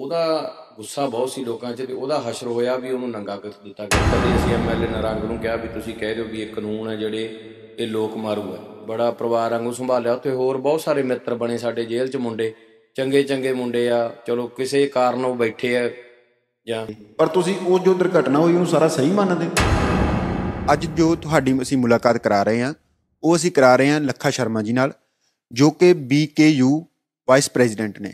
ਉਹਦਾ ਗੁੱਸਾ ਬਹੁਤ ਸੀ ਲੋਕਾਂ 'ਚ ਤੇ ਉਹਦਾ ਹਸ਼ਰ ਹੋਇਆ ਵੀ ਉਹਨੂੰ ਨੰਗਾ ਕਰ ਦਿੱਤਾ ਗਿਆ ਤੇ ਅਸੀਂ ਐਮਐਲਏ ਨਰੰਗ ਨੂੰ ਕਿਹਾ ਵੀ ਤੁਸੀਂ ਕਹਿ ਦਿਓ ਵੀ ਇਹ ਕਾਨੂੰਨ ਹੈ ਜਿਹੜੇ ਇਹ ਲੋਕ ਮਾਰੂ ਹੈ ਬੜਾ ਪਰਿਵਾਰ ਵਾਂਗੂ ਸੰਭਾਲਿਆ ਉੱਥੇ ਹੋਰ ਬਹੁਤ ਸਾਰੇ ਮਿੱਤਰ ਬਣੇ ਸਾਡੇ ਜੇਲ੍ਹ 'ਚ ਮੁੰਡੇ ਚੰਗੇ ਚੰਗੇ ਮੁੰਡੇ ਆ ਚਲੋ ਕਿਸੇ ਕਾਰਨ ਉਹ ਬੈਠੇ ਆ ਜਾਂ ਪਰ ਤੁਸੀਂ ਉਹ ਜੋ ਦੁਰਘਟਨਾ ਹੋਈ ਉਹਨੂੰ ਸਾਰਾ ਸਹੀ ਮੰਨਦੇ ਅੱਜ ਜੋ ਤੁਹਾਡੀ ਅਸੀਂ ਮੁਲਾਕਾਤ ਕਰਾ ਰਹੇ ਹਾਂ ਉਹ ਅਸੀਂ ਕਰਾ ਰਹੇ ਹਾਂ ਲੱਖਾ ਸ਼ਰਮਾ ਜੀ ਨਾਲ ਜੋ ਕਿ ਬੀਕੇਯੂ ਵਾਈਸ ਪ੍ਰੈਜ਼ੀਡੈਂਟ ਨੇ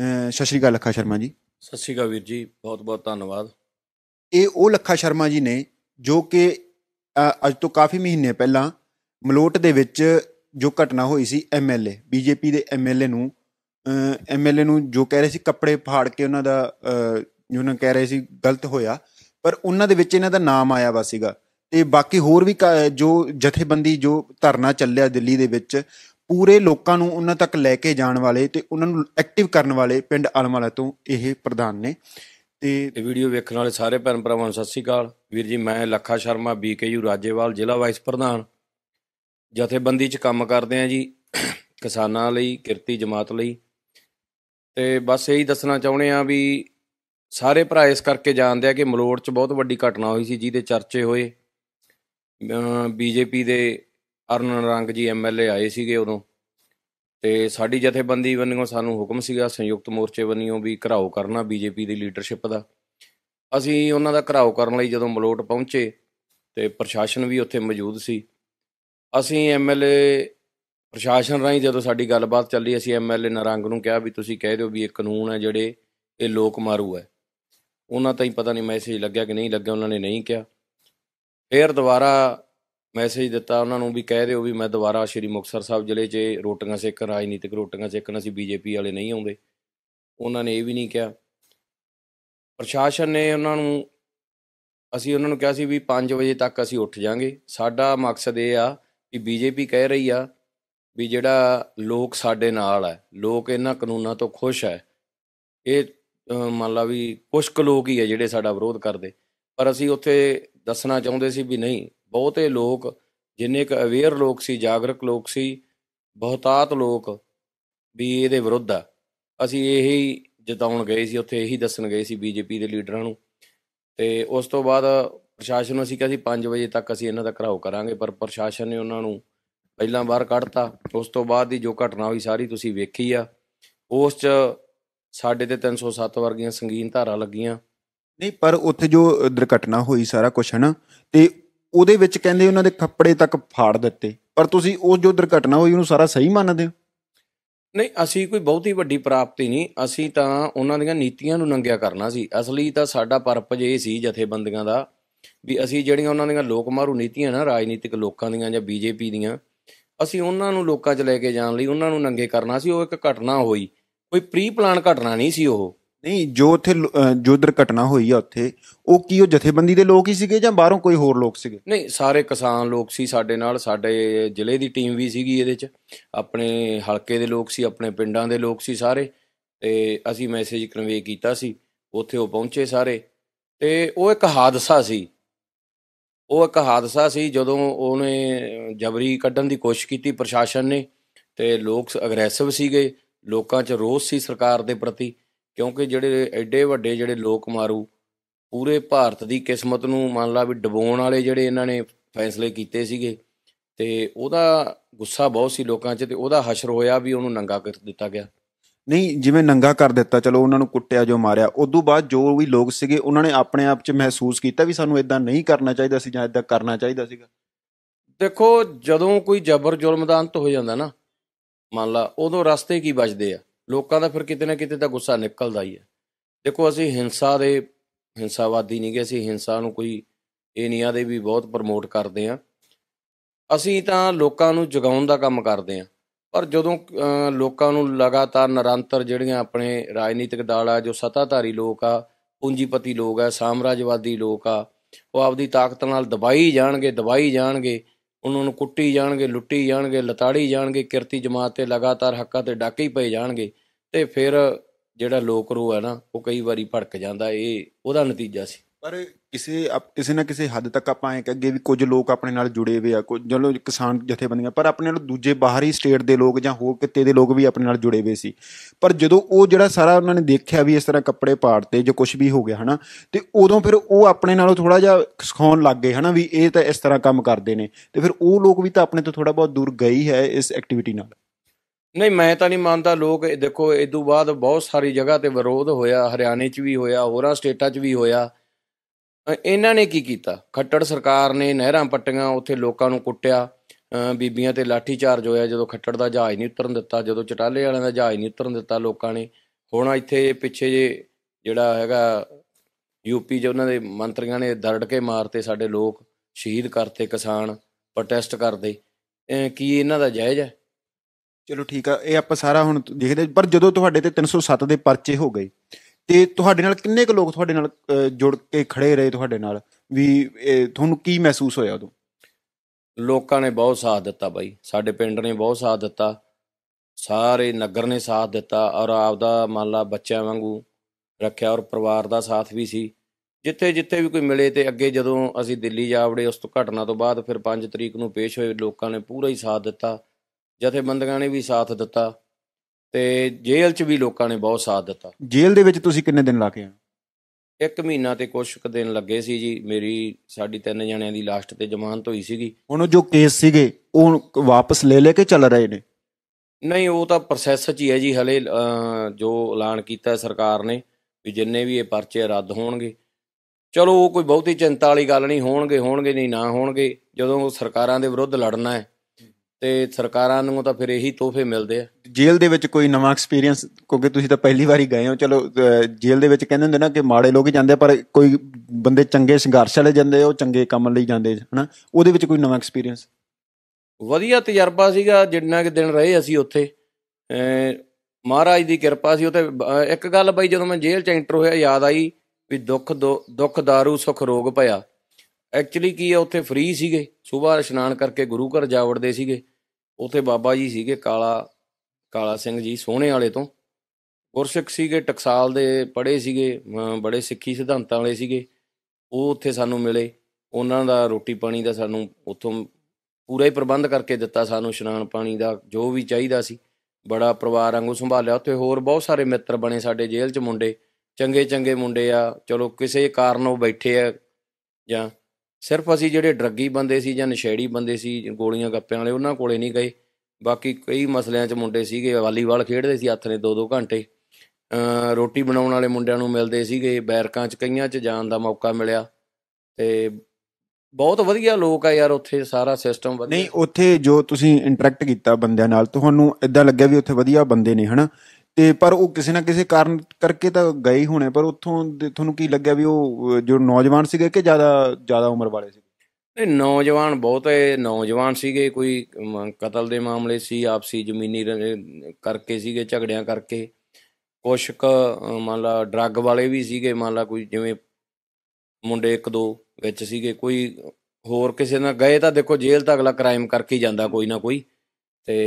ਸਤਿ ਸ਼੍ਰੀ ਅਕਾਲ ਲੱਖਾ ਸ਼ਰਮਾ ਜੀ ਸਤਿ ਸ਼੍ਰੀ ਅਕਾਲ ਵੀਰ ਜੀ ਬਹੁਤ ਬਹੁਤ ਧੰਨਵਾਦ ਇਹ ਉਹ ਲੱਖਾ ਸ਼ਰਮਾ ਜੀ ਨੇ ਜੋ ਕਿ ਅੱਜ ਤੋਂ ਕਾਫੀ ਮਹੀਨੇ ਪਹਿਲਾਂ ਮਲੋਟ ਦੇ ਵਿੱਚ ਜੋ ਘਟਨਾ ਹੋਈ ਸੀ ਐਮਐਲਏ ਬੀਜੇਪੀ ਦੇ ਐਮਐਲਏ ਨੂੰ ਐਮਐਲਏ ਨੂੰ ਜੋ ਕਹਿ ਰਹੇ ਸੀ ਕੱਪੜੇ ਫਾੜ ਕੇ ਉਹਨਾਂ ਦਾ ਜੋ ਉਹਨਾਂ ਕਹਿ ਰਹੇ ਸੀ ਗਲਤ ਹੋਇਆ ਪਰ ਉਹਨਾਂ ਦੇ ਵਿੱਚ ਇਹਨਾਂ ਦਾ ਨਾਮ ਆਇਆ ਵਾ ਸੀਗਾ ਤੇ ਬਾਕੀ ਹੋਰ ਵੀ ਜੋ ਜਥੇਬੰਦੀ ਜੋ ਧਰਨਾ ਚੱਲਿਆ ਦਿੱਲੀ ਦੇ ਵਿੱਚ ਪੂਰੇ ਲੋਕਾਂ ਨੂੰ ਉਹਨਾਂ ਤੱਕ ਲੈ ਕੇ ਜਾਣ ਵਾਲੇ ਤੇ ਉਹਨਾਂ ਨੂੰ ਐਕਟਿਵ ਕਰਨ ਵਾਲੇ ਪਿੰਡ ਅਲਮਾਲਾ ਤੋਂ ਇਹ ਪ੍ਰਧਾਨ ਨੇ ਤੇ ਇਹ ਵੀਡੀਓ ਵੇਖਣ ਵਾਲੇ ਸਾਰੇ ਭੈਣ ਭਰਾਵਾਂ ਨੂੰ ਸਤਿ ਸ੍ਰੀ ਅਕਾਲ ਵੀਰ ਜੀ ਮੈਂ ਲੱਖਾ ਸ਼ਰਮਾ ਬੀਕੇਯੂ ਰਾਜੇਵਾਲ ਜ਼ਿਲ੍ਹਾ ਵਾਈਸ ਪ੍ਰਧਾਨ ਜਥੇਬੰਦੀ 'ਚ ਕੰਮ ਕਰਦੇ ਆ ਜੀ ਕਿਸਾਨਾਂ ਲਈ ਕਿਰਤੀ ਜਮਾਤ ਲਈ ਤੇ ਬਸ ਇਹੀ ਦੱਸਣਾ ਚਾਹੁੰਦੇ ਆ ਵੀ ਸਾਰੇ ਭਰਾ ਇਸ ਕਰਕੇ ਜਾਣਦੇ ਆ ਕਿ ਮਲੋੜ 'ਚ ਬਹੁਤ ਵੱਡੀ ਘਟਨਾ ਹੋਈ ਸੀ ਜਿਹਦੇ ਚਰਚੇ ਹੋਏ ਬੀਜੇਪੀ ਦੇ ਅਰਨ ਰੰਗ ਜੀ ਐਮਐਲਏ ਆਏ ਸੀਗੇ ਉਦੋਂ ਤੇ ਸਾਡੀ ਜਥੇਬੰਦੀ ਵੱਲੋਂ ਸਾਨੂੰ ਹੁਕਮ ਸੀਗਾ ਸੰਯੁਕਤ ਮੋਰਚੇ ਵੱਲੋਂ ਵੀ ਘਰਾਓ ਕਰਨਾ ਬੀਜੇਪੀ ਦੀ ਲੀਡਰਸ਼ਿਪ ਦਾ ਅਸੀਂ ਉਹਨਾਂ ਦਾ ਘਰਾਓ ਕਰਨ ਲਈ ਜਦੋਂ ਮਲੋਟ ਪਹੁੰਚੇ ਤੇ ਪ੍ਰਸ਼ਾਸਨ ਵੀ ਉੱਥੇ ਮੌਜੂਦ ਸੀ ਅਸੀਂ ਐਮਐਲਏ ਪ੍ਰਸ਼ਾਸਨ ਰਾਹੀਂ ਜਦੋਂ ਸਾਡੀ ਗੱਲਬਾਤ ਚੱਲੀ ਅਸੀਂ ਐਮਐਲਏ ਨਰੰਗ ਨੂੰ ਕਿਹਾ ਵੀ ਤੁਸੀਂ ਕਹਿ ਦਿਓ ਵੀ ਇਹ ਕਾਨੂੰਨ ਹੈ ਜਿਹੜੇ ਇਹ ਲੋਕ ਮਾਰੂ ਹੈ ਉਹਨਾਂ ਤਾਂ ਹੀ ਪਤਾ ਨਹੀਂ ਮੈਸੇਜ ਲੱਗਿਆ ਕਿ ਨਹੀਂ ਲੱਗਿਆ ਉਹਨਾਂ ਨੇ ਨਹੀਂ ਕਿਹਾ ਫੇਰ ਦੁਬਾਰਾ ਮੈਸੇਜ ਦਿੱਤਾ ਉਹਨਾਂ ਨੂੰ ਵੀ ਕਹਿ ਦਿਓ ਵੀ ਮੈਂ ਦੁਬਾਰਾ ਸ਼੍ਰੀ ਮੁਕਤਸਰ ਸਾਹਿਬ ਜ਼ਿਲ੍ਹੇ 'ਚ ਰੋਟੀਆਂ ਸੇਕਣ ਰਾਜਨੀਤਿਕ ਰੋਟੀਆਂ ਸੇਕਣ ਅਸੀਂ ਬੀਜੇਪੀ ਵਾਲੇ ਨਹੀਂ ਆਉਂਦੇ ਉਹਨਾਂ ਨੇ ਇਹ ਵੀ ਨਹੀਂ ਕਿਹਾ ਪ੍ਰਸ਼ਾਸਨ ਨੇ ਉਹਨਾਂ ਨੂੰ ਅਸੀਂ ਉਹਨਾਂ ਨੂੰ ਕਿਹਾ ਸੀ ਵੀ 5 ਵਜੇ ਤੱਕ ਅਸੀਂ ਉੱਠ ਜਾਾਂਗੇ ਸਾਡਾ ਮਕਸਦ ਇਹ ਆ ਕਿ ਬੀਜੇਪੀ ਕਹਿ ਰਹੀ ਆ ਵੀ ਜਿਹੜਾ ਲੋਕ ਸਾਡੇ ਨਾਲ ਹੈ ਲੋਕ ਇਹਨਾਂ ਕਾਨੂੰਨਾਂ ਤੋਂ ਖੁਸ਼ ਹੈ ਇਹ ਮੰਨ ਲਾ ਵੀ ਕੁਝ ਕੁ ਲੋਕ ਹੀ ਆ ਜਿਹੜੇ ਸਾਡਾ ਵਿਰੋਧ ਕਰਦੇ ਪਰ ਅਸੀਂ ਉੱਥੇ ਦੱਸਣਾ ਚਾਹੁੰਦੇ ਸੀ ਵੀ ਨਹੀਂ ਬਹੁਤੇ ਲੋਕ ਜਿੰਨੇ ਕ ਅਵੇਅਰ ਲੋਕ ਸੀ ਜਾਗਰਕ ਲੋਕ ਸੀ ਬਹੁਤਾਤ ਲੋਕ ਵੀ ਇਹਦੇ ਵਿਰੁੱਧ ਆ ਅਸੀਂ ਇਹੀ ਜਤਾਉਣ ਗਏ ਸੀ ਉੱਥੇ ਇਹੀ ਦੱਸਣ ਗਏ ਸੀ ਬੀਜੇਪੀ ਦੇ ਲੀਡਰਾਂ ਨੂੰ ਤੇ ਉਸ ਤੋਂ ਬਾਅਦ ਪ੍ਰਸ਼ਾਸਨ ਨੂੰ ਅਸੀਂ ਕਿਹਾ ਸੀ 5 ਵਜੇ ਤੱਕ ਅਸੀਂ ਇਹਨਾਂ ਦਾ ਘਰਾਓ ਕਰਾਂਗੇ ਪਰ ਪ੍ਰਸ਼ਾਸਨ ਨੇ ਉਹਨਾਂ ਨੂੰ ਪਹਿਲਾਂ ਬਾਹਰ ਕੱਢਤਾ ਉਸ ਤੋਂ ਬਾਅਦ ਦੀ ਜੋ ਘਟਨਾ ਹੋਈ ਸਾਰੀ ਤੁਸੀਂ ਵੇਖੀ ਆ ਉਸ 'ਚ ਸਾਡੇ ਤੇ 307 ਵਰਗੀਆਂ ਸੰਗੀਨ ਧਾਰਾ ਲੱਗੀਆਂ ਨਹੀਂ ਪਰ ਉੱਥੇ ਜੋ ਦੁਰਘਟਨਾ ਹੋਈ ਸਾਰਾ ਕੁਝ ਹਨ ਨਾ ਤੇ ਉਹਦੇ ਵਿੱਚ ਕਹਿੰਦੇ ਉਹਨਾਂ ਦੇ ਕੱਪੜੇ ਤੱਕ ਫਾੜ ਦਿੱਤੇ ਪਰ ਤੁਸੀਂ ਉਹ ਜੋ ਦੁਰਘਟਨਾ ਹੋਈ ਉਹਨੂੰ ਸਾਰਾ ਸਹੀ ਮੰਨਦੇ ਹੋ ਨਹੀਂ ਅਸੀਂ ਕੋਈ ਬਹੁਤੀ ਵੱਡੀ ਪ੍ਰਾਪਤੀ ਨਹੀਂ ਅਸੀਂ ਤਾਂ ਉਹਨਾਂ ਦੀਆਂ ਨੀਤੀਆਂ ਨੂੰ ਨੰਗਿਆ ਕਰਨਾ ਸੀ ਅਸਲੀ ਤਾਂ ਸਾਡਾ ਪਰਪਜ ਇਹ ਸੀ ਜਥੇਬੰਦੀਆਂ ਦਾ ਵੀ ਅਸੀਂ ਜਿਹੜੀਆਂ ਉਹਨਾਂ ਦੀਆਂ ਲੋਕਮਾਰੂ ਨੀਤੀਆਂ ਨਾ ਰਾਜਨੀਤਿਕ ਲੋਕਾਂ ਦੀਆਂ ਜਾਂ ਬੀਜੇਪੀ ਦੀਆਂ ਅਸੀਂ ਉਹਨਾਂ ਨੂੰ ਲੋਕਾਂ 'ਚ ਲੈ ਕੇ ਜਾਣ ਲਈ ਉਹਨਾਂ ਨੂੰ ਨੰਗੇ ਕਰਨਾ ਸੀ ਉਹ ਇੱਕ ਘਟਨਾ ਹੋਈ ਕੋਈ ਪ੍ਰੀ ਪਲਾਨ ਘਟਨਾ ਨਹੀਂ ਸੀ ਉਹ ਨਹੀਂ ਜੋ ਉੱਥੇ ਜੋ ਦੁਰਘਟਨਾ ਹੋਈ ਆ ਉੱਥੇ ਉਹ ਕੀ ਉਹ ਜਥੇਬੰਦੀ ਦੇ ਲੋਕ ਹੀ ਸੀਗੇ ਜਾਂ ਬਾਹਰੋਂ ਕੋਈ ਹੋਰ ਲੋਕ ਸੀਗੇ ਨਹੀਂ ਸਾਰੇ ਕਿਸਾਨ ਲੋਕ ਸੀ ਸਾਡੇ ਨਾਲ ਸਾਡੇ ਜ਼ਿਲ੍ਹੇ ਦੀ ਟੀਮ ਵੀ ਸੀਗੀ ਇਹਦੇ 'ਚ ਆਪਣੇ ਹਲਕੇ ਦੇ ਲੋਕ ਸੀ ਆਪਣੇ ਪਿੰਡਾਂ ਦੇ ਲੋਕ ਸੀ ਸਾਰੇ ਤੇ ਅਸੀਂ ਮੈਸੇਜ ਕਨਵੇ ਕੀਤਾ ਸੀ ਉੱਥੇ ਉਹ ਪਹੁੰਚੇ ਸਾਰੇ ਤੇ ਉਹ ਇੱਕ ਹਾਦਸਾ ਸੀ ਉਹ ਇੱਕ ਹਾਦਸਾ ਸੀ ਜਦੋਂ ਉਹਨੇ ਜਬਰੀ ਕੱਢਣ ਦੀ ਕੋਸ਼ਿਸ਼ ਕੀਤੀ ਪ੍ਰਸ਼ਾਸਨ ਨੇ ਤੇ ਲੋਕ ਅਗਰੈਸਿਵ ਸੀਗੇ ਲੋਕਾਂ 'ਚ ਰੋਸ ਸੀ ਸਰਕਾਰ ਦੇ ਪ੍ਰਤੀ ਕਿਉਂਕਿ ਜਿਹੜੇ ਐਡੇ ਵੱਡੇ ਜਿਹੜੇ ਲੋਕ ਮਾਰੂ ਪੂਰੇ ਭਾਰਤ ਦੀ ਕਿਸਮਤ ਨੂੰ ਮੰਨ ਲਾ ਵੀ ਡਬੋਣ ਵਾਲੇ ਜਿਹੜੇ ਇਹਨਾਂ ਨੇ ਫੈਸਲੇ ਕੀਤੇ ਸੀਗੇ ਤੇ ਉਹਦਾ ਗੁੱਸਾ ਬਹੁਤ ਸੀ ਲੋਕਾਂ 'ਚ ਤੇ ਉਹਦਾ ਹਸ਼ਰ ਹੋਇਆ ਵੀ ਉਹਨੂੰ ਨੰਗਾ ਕਰ ਦਿੱਤਾ ਗਿਆ ਨਹੀਂ ਜਿਵੇਂ ਨੰਗਾ ਕਰ ਦਿੱਤਾ ਚਲੋ ਉਹਨਾਂ ਨੂੰ ਕੁੱਟਿਆ ਜੋ ਮਾਰਿਆ ਉਦੋਂ ਬਾਅਦ ਜੋ ਵੀ ਲੋਕ ਸੀਗੇ ਉਹਨਾਂ ਨੇ ਆਪਣੇ ਆਪ 'ਚ ਮਹਿਸੂਸ ਕੀਤਾ ਵੀ ਸਾਨੂੰ ਇਦਾਂ ਨਹੀਂ ਕਰਨਾ ਚਾਹੀਦਾ ਸੀ ਜਾਂ ਇਦਾਂ ਕਰਨਾ ਚਾਹੀਦਾ ਸੀਗਾ ਦੇਖੋ ਜਦੋਂ ਕੋਈ ਜ਼ਬਰ ਜ਼ੁਲਮ ਦਾ ਅੰਤ ਹੋ ਜਾਂਦਾ ਨਾ ਮੰਨ ਲਾ ਉਦੋਂ ਰਸਤੇ ਕੀ ਬਚਦੇ ਆ ਲੋਕਾਂ ਦਾ ਫਿਰ ਕਿਤੇ ਨਾ ਕਿਤੇ ਤਾਂ ਗੁੱਸਾ ਨਿਕਲਦਾ ਹੀ ਹੈ ਦੇਖੋ ਅਸੀਂ ਹਿੰਸਾ ਦੇ ਹਿੰਸਾਵਾਦੀ ਨਹੀਂ ਗਏ ਅਸੀਂ ਹਿੰਸਾ ਨੂੰ ਕੋਈ ਇਹ ਨਹੀਂ ਆਦੇ ਵੀ ਬਹੁਤ ਪ੍ਰਮੋਟ ਕਰਦੇ ਆ ਅਸੀਂ ਤਾਂ ਲੋਕਾਂ ਨੂੰ ਜਗਾਉਣ ਦਾ ਕੰਮ ਕਰਦੇ ਆ ਪਰ ਜਦੋਂ ਲੋਕਾਂ ਨੂੰ ਲਗਾਤਾਰ ਨਿਰੰਤਰ ਜਿਹੜੀਆਂ ਆਪਣੇ ਰਾਜਨੀਤਿਕ ਦਲ ਆ ਜੋ ਸੱਤਾਧਾਰੀ ਲੋਕ ਆ ਪੂੰਜੀਪਤੀ ਲੋਕ ਆ ਸਾਮਰਾਜਵਾਦੀ ਲੋਕ ਆ ਉਹ ਆਪਦੀ ਤਾਕਤ ਨਾਲ ਦਬਾਈ ਜਾਣਗੇ ਦਬਾਈ ਜਾਣਗੇ ਉਹਨਾਂ ਨੂੰ ਕੁੱਟੀ ਜਾਣਗੇ ਲੁੱਟੀ ਜਾਣਗੇ ਲਤਾੜੀ ਜਾਣਗੇ ਕਿਰਤੀ ਜਮਾਤ ਤੇ ਲਗਾਤਾਰ ਹੱਕਾਂ ਤੇ ਡਾਕੇ ਹੀ ਪਏ ਜਾਣਗੇ ਤੇ ਫਿਰ ਜਿਹੜਾ ਲੋਕ ਰੋ ਹੈ ਨਾ ਉਹ ਕਈ ਵਾਰੀ ਭੜਕ ਜਾਂਦਾ ਇਹ ਉਹਦਾ ਨਤੀਜਾ ਸੀ ਪਰ ਕਿਸੇ ਕਿਸੇ ਨਾ ਕਿਸੇ ਹੱਦ ਤੱਕ ਆਪਾਂ ਐ ਕਹਗੇ ਵੀ ਕੁਝ ਲੋਕ ਆਪਣੇ ਨਾਲ ਜੁੜੇ ਹੋਏ ਆ ਕੁਝ ਜਦੋਂ ਕਿਸਾਨ ਜਥੇਬੰਦੀਆਂ ਪਰ ਆਪਣੇ ਨਾਲ ਦੂਜੇ ਬਾਹਰੀ ਸਟੇਟ ਦੇ ਲੋਕ ਜਾਂ ਹੋਰ ਕਿਤੇ ਦੇ ਲੋਕ ਵੀ ਆਪਣੇ ਨਾਲ ਜੁੜੇ ਹੋਏ ਸੀ ਪਰ ਜਦੋਂ ਉਹ ਜਿਹੜਾ ਸਾਰਾ ਉਹਨਾਂ ਨੇ ਦੇਖਿਆ ਵੀ ਇਸ ਤਰ੍ਹਾਂ ਕੱਪੜੇ ਪਾੜਤੇ ਜੋ ਕੁਝ ਵੀ ਹੋ ਗਿਆ ਹਨਾ ਤੇ ਉਦੋਂ ਫਿਰ ਉਹ ਆਪਣੇ ਨਾਲੋਂ ਥੋੜਾ ਜਿਹਾ ਸਿਖਾਉਣ ਲੱਗ ਗਏ ਹਨਾ ਵੀ ਇਹ ਤਾਂ ਇਸ ਤਰ੍ਹਾਂ ਕੰਮ ਕਰਦੇ ਨੇ ਤੇ ਫਿਰ ਉਹ ਲੋਕ ਵੀ ਤਾਂ ਆਪਣੇ ਤੋਂ ਥੋੜਾ ਬਹੁਤ ਦੂਰ ਗਈ ਹੈ ਇਸ ਐਕਟੀਵਿਟੀ ਨਾਲ ਨਹੀਂ ਮੈਂ ਤਾਂ ਨਹੀਂ ਮੰਨਦਾ ਲੋਕ ਦੇਖੋ ਇਸ ਤੋਂ ਬਾਅਦ ਬਹੁਤ ਸਾਰੀ ਜਗ੍ਹਾ ਤੇ ਵਿਰੋਧ ਹੋਇਆ ਹਰਿਆਣੇ 'ਚ ਵੀ ਹੋਇਆ ਹੋਰਾਂ ਸਟੇਟਾਂ 'ਚ ਵੀ ਹੋਇਆ ਇਹਨਾਂ ਨੇ ਕੀ ਕੀਤਾ ਖੱਟੜ ਸਰਕਾਰ ਨੇ ਨਹਿਰਾਂ ਪੱਟੀਆਂ ਉੱਥੇ ਲੋਕਾਂ ਨੂੰ ਕੁੱਟਿਆ ਬੀਬੀਆਂ ਤੇ ਲਾਠੀ ਚਾਰਜ ਹੋਇਆ ਜਦੋਂ ਖੱਟੜ ਦਾ ਜਹਾਜ਼ ਨਹੀਂ ਉਤਰਨ ਦਿੱਤਾ ਜਦੋਂ ਚਟਾਲੇ ਵਾਲਿਆਂ ਦਾ ਜਹਾਜ਼ ਨਹੀਂ ਉਤਰਨ ਦਿੱਤਾ ਲੋਕਾਂ ਨੇ ਹੁਣ ਇੱਥੇ ਪਿੱਛੇ ਜੇ ਜਿਹੜਾ ਹੈਗਾ ਯੂਪੀ 'ਚ ਉਹਨਾਂ ਦੇ ਮੰਤਰੀਆਂ ਨੇ ਦਰੜ ਕੇ ਮਾਰਤੇ ਸਾਡੇ ਲੋਕ ਸ਼ਹੀਦ ਕਰਤੇ ਕਿਸਾਨ ਪ੍ਰੋਟੈਸਟ ਕਰਦੇ ਕੀ ਇਹਨਾਂ ਦਾ ਜਾਇਜ਼ ਹੈ ਚਲੋ ਠੀਕ ਆ ਇਹ ਆਪਾਂ ਸਾਰਾ ਹੁਣ ਦੇਖਦੇ ਪਰ ਜਦੋਂ ਤੁਹਾਡੇ ਤੇ 307 ਦੇ ਪਰਚੇ ਹੋ ਗਏ ਤੇ ਤੁਹਾਡੇ ਨਾਲ ਕਿੰਨੇ ਕੁ ਲੋਕ ਤੁਹਾਡੇ ਨਾਲ ਜੁੜ ਕੇ ਖੜੇ ਰਹੇ ਤੁਹਾਡੇ ਨਾਲ ਵੀ ਤੁਹਾਨੂੰ ਕੀ ਮਹਿਸੂਸ ਹੋਇਆ ਉਦੋਂ ਲੋਕਾਂ ਨੇ ਬਹੁਤ ਸਾਥ ਦਿੱਤਾ ਬਾਈ ਸਾਡੇ ਪਿੰਡ ਨੇ ਬਹੁਤ ਸਾਥ ਦਿੱਤਾ ਸਾਰੇ ਨਗਰ ਨੇ ਸਾਥ ਦਿੱਤਾ ਔਰ ਆਪਦਾ ਮੰਨ ਲਾ ਬੱਚਿਆਂ ਵਾਂਗੂ ਰੱਖਿਆ ਔਰ ਪਰਿਵਾਰ ਦਾ ਸਾਥ ਵੀ ਸੀ ਜਿੱਥੇ ਜਿੱਥੇ ਵੀ ਕੋਈ ਮਿਲੇ ਤੇ ਅੱਗੇ ਜਦੋਂ ਅਸੀਂ ਦਿੱਲੀ ਜਾ ਵੜੇ ਉਸ ਤੋਂ ਘਟਨਾ ਤੋਂ ਬਾਅਦ ਫਿਰ 5 ਤਰੀਕ ਨੂੰ ਪੇਸ਼ ਹੋਏ ਲੋਕਾਂ ਨੇ ਪੂਰਾ ਹੀ ਸਾਥ ਦਿੱਤਾ ਜਥੇਬੰਦੀਆਂ ਨੇ ਵੀ ਸਾਥ ਦਿੱਤਾ ਤੇ ਜੇਲ੍ਹ 'ਚ ਵੀ ਲੋਕਾਂ ਨੇ ਬਹੁਤ ਸਾਥ ਦਿੱਤਾ ਜੇਲ੍ਹ ਦੇ ਵਿੱਚ ਤੁਸੀਂ ਕਿੰਨੇ ਦਿਨ ਲਾ ਕੇ ਆਏ ਇੱਕ ਮਹੀਨਾ ਤੇ ਕੁਝ ਕੁ ਦਿਨ ਲੱਗੇ ਸੀ ਜੀ ਮੇਰੀ ਸਾਡੀ ਤਿੰਨ ਜਣਿਆਂ ਦੀ ਲਾਸਟ ਤੇ ਜ਼ਮਾਨਤ ਹੋਈ ਸੀਗੀ ਹੁਣ ਜੋ ਕੇਸ ਸੀਗੇ ਉਹ ਵਾਪਸ ਲੈ ਲੈ ਕੇ ਚੱਲ ਰਹੇ ਨੇ ਨਹੀਂ ਉਹ ਤਾਂ ਪ੍ਰੋਸੈਸ 'ਚ ਹੀ ਹੈ ਜੀ ਹਲੇ ਜੋ ਐਲਾਨ ਕੀਤਾ ਸਰਕਾਰ ਨੇ ਵੀ ਜਿੰਨੇ ਵੀ ਇਹ ਪਰਚੇ ਰੱਦ ਹੋਣਗੇ ਚਲੋ ਉਹ ਕੋਈ ਬਹੁਤੀ ਚਿੰਤਾ ਵਾਲੀ ਗੱਲ ਨਹੀਂ ਹੋਣਗੇ ਹੋਣਗੇ ਨਹੀਂ ਨਾ ਹੋਣਗੇ ਜਦੋਂ ਸਰਕਾਰਾਂ ਦੇ ਵਿਰੁੱਧ ਲੜਨਾ ਹੈ ਤੇ ਸਰਕਾਰਾਂ ਨੂੰ ਤਾਂ ਫਿਰ ਇਹੀ ਤੋਹਫੇ ਮਿਲਦੇ ਆ ਜੇਲ੍ਹ ਦੇ ਵਿੱਚ ਕੋਈ ਨਵਾਂ ਐਕਸਪੀਰੀਅੰਸ ਕਿਉਂਕਿ ਤੁਸੀਂ ਤਾਂ ਪਹਿਲੀ ਵਾਰੀ ਗਏ ਹੋ ਚਲੋ ਜੇਲ੍ਹ ਦੇ ਵਿੱਚ ਕਹਿੰਦੇ ਹੁੰਦੇ ਨਾ ਕਿ ਮਾੜੇ ਲੋਕ ਹੀ ਜਾਂਦੇ ਪਰ ਕੋਈ ਬੰਦੇ ਚੰਗੇ ਸੰਘਰਸ਼ ਵਾਲੇ ਜਾਂਦੇ ਉਹ ਚੰਗੇ ਕੰਮ ਲਈ ਜਾਂਦੇ ਹਨਾ ਉਹਦੇ ਵਿੱਚ ਕੋਈ ਨਵਾਂ ਐਕਸਪੀਰੀਅੰਸ ਵਧੀਆ ਤਜਰਬਾ ਸੀਗਾ ਜਿੰਨਾ ਕਿ ਦਿਨ ਰਹੇ ਅਸੀਂ ਉੱਥੇ ਮਹਾਰਾਜ ਦੀ ਕਿਰਪਾ ਸੀ ਉਹ ਤੇ ਇੱਕ ਗੱਲ ਬਈ ਜਦੋਂ ਮੈਂ ਜੇਲ੍ਹ ਚ ਐਂਟਰ ਹੋਇਆ ਯਾਦ ਆਈ ਵੀ ਦੁੱਖ ਦੁੱਖ दारू ਸੁਖ ਰੋਗ ਭਇਆ ਐਕਚੁਅਲੀ ਕੀ ਹੈ ਉੱਥੇ ਫ੍ਰੀ ਸੀਗੇ ਸਵੇਰ ਇਸ਼ਨਾਨ ਕਰਕੇ ਗੁਰੂ ਘਰ ਜਾਵੜਦੇ ਸੀਗੇ ਉਥੇ ਬਾਬਾ ਜੀ ਸੀਗੇ ਕਾਲਾ ਕਾਲਾ ਸਿੰਘ ਜੀ ਸੋਹਣੇ ਵਾਲੇ ਤੋਂ ਗੁਰਸਿੱਖ ਸੀਗੇ ਟਕਸਾਲ ਦੇ ਪੜੇ ਸੀਗੇ ਬੜੇ ਸਿੱਖੀ ਸਿਧਾਂਤਾਂ ਵਾਲੇ ਸੀਗੇ ਉਹ ਉਥੇ ਸਾਨੂੰ ਮਿਲੇ ਉਹਨਾਂ ਦਾ ਰੋਟੀ ਪਾਣੀ ਦਾ ਸਾਨੂੰ ਉਥੋਂ ਪੂਰਾ ਹੀ ਪ੍ਰਬੰਧ ਕਰਕੇ ਦਿੱਤਾ ਸਾਨੂੰ ਇਸ਼ਨਾਨ ਪਾਣੀ ਦਾ ਜੋ ਵੀ ਚਾਹੀਦਾ ਸੀ ਬੜਾ ਪਰਿਵਾਰ ਵਾਂਗੂ ਸੰਭਾਲਿਆ ਉਥੇ ਹੋਰ ਬਹੁਤ ਸਾਰੇ ਮਿੱਤਰ ਬਣੇ ਸਾਡੇ ਜੇਲ੍ਹ 'ਚ ਮੁੰਡੇ ਚੰਗੇ ਚੰਗੇ ਮੁੰਡੇ ਆ ਚਲੋ ਕਿਸੇ ਕਾਰਨ ਉਹ ਬੈਠੇ ਆ ਜਾਂ ਸਿਰਫ ਅਸੀਂ ਜਿਹੜੇ ਡਰੱਗੀ ਬੰਦੇ ਸੀ ਜਾਂ ਨਸ਼ੇੜੀ ਬੰਦੇ ਸੀ ਗੋਲੀਆਂ ਗੱਪਿਆਂ ਵਾਲੇ ਉਹਨਾਂ ਕੋਲੇ ਨਹੀਂ ਗਏ ਬਾਕੀ ਕਈ ਮਸਲਿਆਂ 'ਚ ਮੁੰਡੇ ਸੀਗੇ ਵਾਲੀਬਾਲ ਖੇਡਦੇ ਸੀ ਹੱਥ ਨੇ 2-2 ਘੰਟੇ ਰੋਟੀ ਬਣਾਉਣ ਵਾਲੇ ਮੁੰਡਿਆਂ ਨੂੰ ਮਿਲਦੇ ਸੀਗੇ ਬੈਰਕਾਂ 'ਚ ਕਈਆਂ 'ਚ ਜਾਣ ਦਾ ਮੌਕਾ ਮਿਲਿਆ ਤੇ ਬਹੁਤ ਵਧੀਆ ਲੋਕ ਆ ਯਾਰ ਉੱਥੇ ਸਾਰਾ ਸਿਸਟਮ ਵਧੀਆ ਨਹੀਂ ਉੱਥੇ ਜੋ ਤੁਸੀਂ ਇੰਟਰੈਕਟ ਕੀਤਾ ਬੰਦਿਆਂ ਨਾਲ ਤੁਹਾਨੂੰ ਇਦਾਂ ਲੱਗਿਆ ਵੀ ਉੱਥੇ ਵਧੀਆ ਬੰਦੇ ਨੇ ਹਨਾ ਤੇ ਪਰ ਉਹ ਕਿਸੇ ਨਾ ਕਿਸੇ ਕਾਰਨ ਕਰਕੇ ਤਾਂ ਗਏ ਹੋਣੇ ਪਰ ਉੱਥੋਂ ਤੁਹਾਨੂੰ ਕੀ ਲੱਗਿਆ ਵੀ ਉਹ ਜੋ ਨੌਜਵਾਨ ਸੀਗੇ ਕਿ ਜ਼ਿਆਦਾ ਜ਼ਿਆਦਾ ਉਮਰ ਵਾਲੇ ਸੀ ਨਹੀਂ ਨੌਜਵਾਨ ਬਹੁਤੇ ਨੌਜਵਾਨ ਸੀਗੇ ਕੋਈ ਕਤਲ ਦੇ ਮਾਮਲੇ ਸੀ ਆਪਸੀ ਜ਼ਮੀਨੀ ਕਰਕੇ ਸੀਗੇ ਝਗੜਿਆਂ ਕਰਕੇ ਕੁਛ ਕ ਮੰਨ ਲਾ ਡਰੱਗ ਵਾਲੇ ਵੀ ਸੀਗੇ ਮੰਨ ਲਾ ਕੋਈ ਜਿਵੇਂ ਮੁੰਡੇ ਇੱਕ ਦੋ ਵਿੱਚ ਸੀਗੇ ਕੋਈ ਹੋਰ ਕਿਸੇ ਨਾਲ ਗਏ ਤਾਂ ਦੇਖੋ ਜੇਲ੍ਹ ਤਾਂ ਅਗਲਾ ਕ੍ਰਾਈਮ ਕਰਕੇ ਜਾਂਦਾ ਕੋਈ ਨਾ ਕੋਈ ਤੇ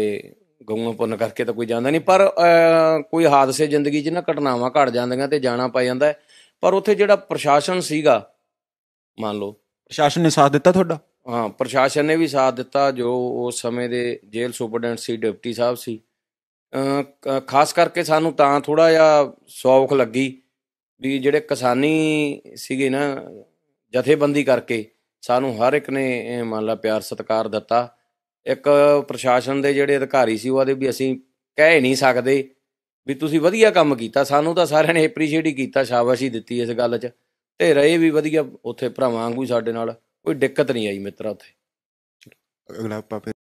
ਗਊਆਂ ਪੁੰਨ ਕਰਕੇ ਤਾਂ ਕੋਈ ਜਾਂਦਾ ਨਹੀਂ ਪਰ ਕੋਈ ਹਾਦਸੇ ਜ਼ਿੰਦਗੀ 'ਚ ਨਾ ਘਟਨਾਵਾਂ ਘਟ ਜਾਂਦੀਆਂ ਤੇ ਜਾਣਾ ਪੈ ਜਾਂਦਾ ਪਰ ਉੱਥੇ ਜਿਹੜਾ ਪ੍ਰਸ਼ਾਸਨ ਸੀਗਾ ਮੰਨ ਲਓ ਪ੍ਰਸ਼ਾਸਨ ਨੇ ਸਾਥ ਦਿੱਤਾ ਤੁਹਾਡਾ ਹਾਂ ਪ੍ਰਸ਼ਾਸਨ ਨੇ ਵੀ ਸਾਥ ਦਿੱਤਾ ਜੋ ਉਸ ਸਮੇਂ ਦੇ ਜੇਲ੍ਹ ਸੁਪਰਡੈਂਟ ਸੀ ਡਿਪਟੀ ਸਾਹਿਬ ਸੀ ਖਾਸ ਕਰਕੇ ਸਾਨੂੰ ਤਾਂ ਥੋੜਾ ਜਿਹਾ ਸੌਖ ਲੱਗੀ ਵੀ ਜਿਹੜੇ ਕਿਸਾਨੀ ਸੀਗੇ ਨਾ ਜਥੇਬੰਦੀ ਕਰਕੇ ਸਾਨੂੰ ਹਰ ਇੱਕ ਨੇ ਮੰਨ ਲਾ ਪਿਆਰ ਸਤਿਕਾਰ ਦਿੱਤਾ ਇੱਕ ਪ੍ਰਸ਼ਾਸਨ ਦੇ ਜਿਹੜੇ ਅਧਿਕਾਰੀ ਸੀ ਉਹਦੇ ਵੀ ਅਸੀਂ ਕਹਿ ਨਹੀਂ ਸਕਦੇ ਵੀ ਤੁਸੀਂ ਵਧੀਆ ਕੰਮ ਕੀਤਾ ਸਾਨੂੰ ਤਾਂ ਸਾਰਿਆਂ ਨੇ ਐਪਰੀਸ਼ੀਏਟ ਹੀ ਕੀਤਾ ਸ਼ਾਬਾਸ਼ ਹੀ ਦਿੱਤੀ ਇਸ ਗੱਲ 'ਚ ਤੇ ਰਹੇ ਵੀ ਵਧੀਆ ਉੱਥੇ ਭਰਾਵਾਂ ਵਾਂਗੂ ਸਾਡੇ ਨਾਲ ਕੋਈ ਦਿੱਕਤ ਨਹੀਂ ਆਈ ਮਿੱਤਰਾ ਉੱਥੇ ਅਗਲਾ ਪਾਪੇ